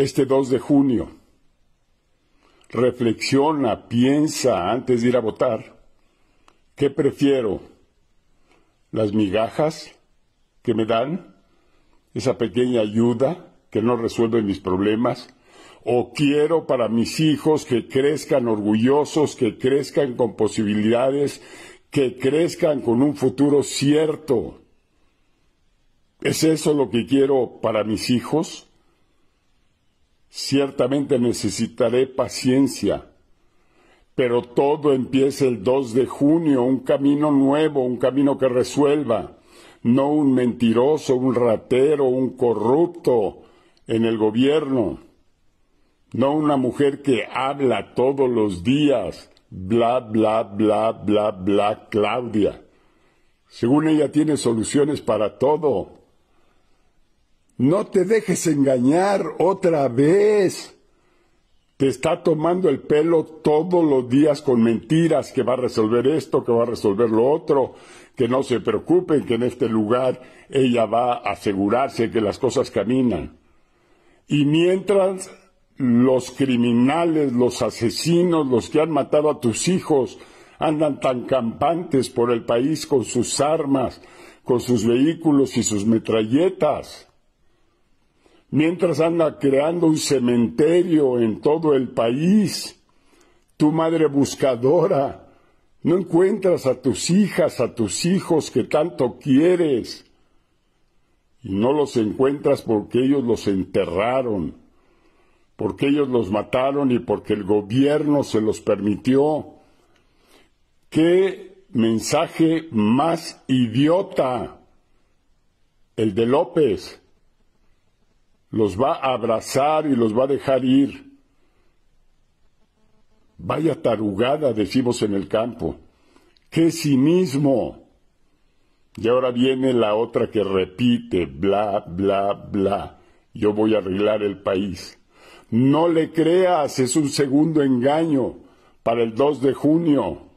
este 2 de junio. Reflexiona, piensa antes de ir a votar. ¿Qué prefiero? ¿Las migajas que me dan? ¿Esa pequeña ayuda que no resuelve mis problemas? ¿O quiero para mis hijos que crezcan orgullosos, que crezcan con posibilidades, que crezcan con un futuro cierto? ¿Es eso lo que quiero para mis hijos? Ciertamente necesitaré paciencia, pero todo empieza el 2 de junio, un camino nuevo, un camino que resuelva, no un mentiroso, un ratero, un corrupto en el gobierno, no una mujer que habla todos los días, bla, bla, bla, bla, bla, Claudia. Según ella tiene soluciones para todo. No te dejes engañar otra vez. Te está tomando el pelo todos los días con mentiras que va a resolver esto, que va a resolver lo otro, que no se preocupen, que en este lugar ella va a asegurarse que las cosas caminan. Y mientras los criminales, los asesinos, los que han matado a tus hijos, andan tan campantes por el país con sus armas, con sus vehículos y sus metralletas mientras anda creando un cementerio en todo el país. Tu madre buscadora, no encuentras a tus hijas, a tus hijos que tanto quieres. Y no los encuentras porque ellos los enterraron, porque ellos los mataron y porque el gobierno se los permitió. ¿Qué mensaje más idiota? El de López los va a abrazar y los va a dejar ir. Vaya tarugada, decimos en el campo. sí mismo. Y ahora viene la otra que repite, bla, bla, bla. Yo voy a arreglar el país. No le creas, es un segundo engaño para el 2 de junio.